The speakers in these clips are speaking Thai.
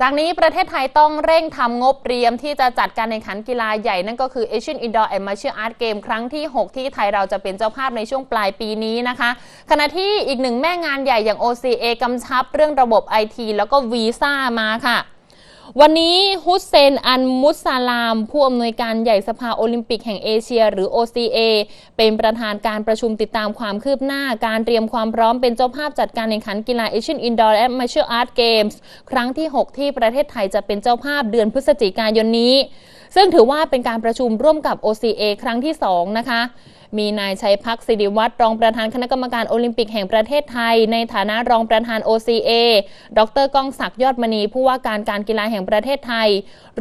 จากนี้ประเทศไทยต้องเร่งทำงบเตรียมที่จะจัดการแข่งขันกีฬาใหญ่นั่นก็คือ Asian Indoor and m a ช t ยร์ a r t ์ Game ครั้งที่ 6 ที่ไทยเราจะเป็นเจ้าภาพในช่วงปลายปีนี้นะคะ ขณะที่อีกหนึ่งแม่งานใหญ่อย่าง OCA กำชับเรื่องระบบ IT แล้วก็วีซ่ามาค่ะวันนี้ฮุสเซน อันมุสซาลามผู้อำนวยการใหญ่สภาโอลิมปิกแห่งเอเชียหรือ OCA เป็นประธานการประชุมติดตามความคืบหน้า การเตรียมความพร้อมเป็นเจ้าภาพจัดการแข่งขันกีฬาเอเชียนอินดอร์และมาเชียร์อาร์ตเกมส์ครั้งที่ 6 ที่ประเทศไทยจะเป็นเจ้าภาพเดือนพฤศจิกายนนี้ ซึ่งถือว่าเป็นการประชุมร่วมกับ OCA ครั้งที่ 2 นะคะมีนายชัยพักศิริวัตรรองประธานคณะกรรมการโอลิมปิกแห่งประเทศไทย ในฐานะรองประธาน OCA ดรก้องศักดิ์ยอดมณีผู้ว่าการการกีฬาแห่งประเทศไทย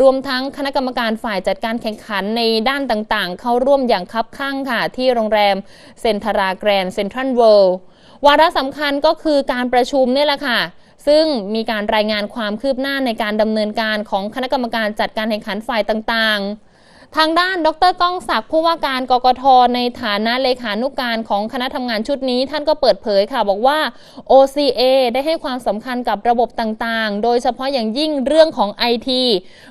รวมทั้งคณะกรรมการฝ่ายจัดการแข่งขันในด้านต่างๆ เข้าร่วมอย่างคับข้างค่ะที่โรงแรมเซนทราแกรนด์เซ็นทรัลเวิลด์ วาระสำคัญก็คือการประชุมนี่แหละค่ะ ซึ่งมีการรายงานความคืบหน้าในการดำเนินการของคณะกรรมการจัดการแข่งขันฝ่ายต่างๆทางด้าน ดรก้องศักดิ์ผู้ว่าการกกท ในฐานะเลขานุกการของคณะทำงานชุดนี้ท่านก็เปิดเผยค่ะ บอกว่า OCA ได้ให้ความสำคัญกับระบบต่างๆ โดยเฉพาะอย่างยิ่งเรื่องของไอที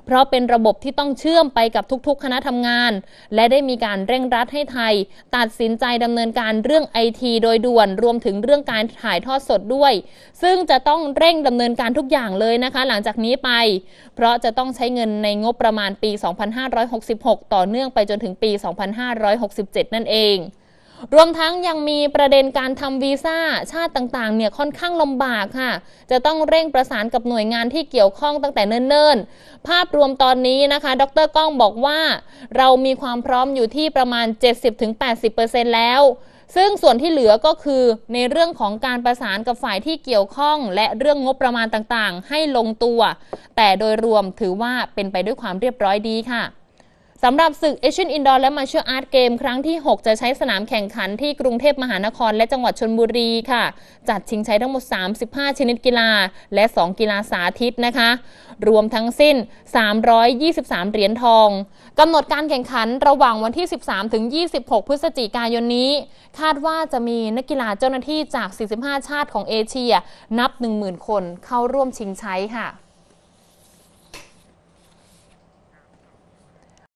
เพราะเป็นระบบที่ต้องเชื่อมไปกับทุกๆคณะทำงาน และได้มีการเร่งรัดให้ไทย ตัดสินใจดำเนินการเรื่องไอทีโดยด่วนรวมถึงเรื่องการถ่ายทอดสดด้วย ซึ่งจะต้องเร่งดำเนินการทุกอย่างเลยนะคะ หลังจากนี้ไป เพราะจะต้องใช้เงินในงบประมาณปี 2566 2566ต่อเนื่องไปจนถึงปี 2567 นั่นเอง รวมทั้งยังมีประเด็นการทำวีซ่าชาติต่างๆ เนี่ยค่อนข้างลำบากค่ะ จะต้องเร่งประสานกับหน่วยงานที่เกี่ยวข้องตั้งแต่เนิ่นๆ ภาพรวมตอนนี้นะคะ ดรก้องบอกว่า เรามีความพร้อมอยู่ที่ประมาณ 70-80%แล้ว ซึ่งส่วนที่เหลือก็คือ ในเรื่องของการประสานกับฝ่ายที่เกี่ยวข้อง และเรื่องงบประมาณต่างๆ ให้ลงตัว แต่โดยรวมถือว่าเป็นไปด้วยความเรียบร้อยดีค่ะสำหรับศึกเอเชียนอินดอร์และมาเชียอาร์ตเกมครั้งที่ 6 จะใช้สนามแข่งขันที่กรุงเทพมหานครและจังหวัดชนบุรีค่ะ จัดชิงใช้ทั้งหมด 35 ชนิดกีฬาและ 2 กีฬาสาธิตนะคะ รวมทั้งสิ้น 323 เหรียญทอง กำหนดการแข่งขันระหว่างวันที่ 13 ถึง 26 พฤศจิกายนนี้ คาดว่าจะมีนักกีฬาเจ้าหน้าที่จาก 45 ชาติของเอเชีย นับ10,000คนเข้าร่วมชิงใช้ค่ะ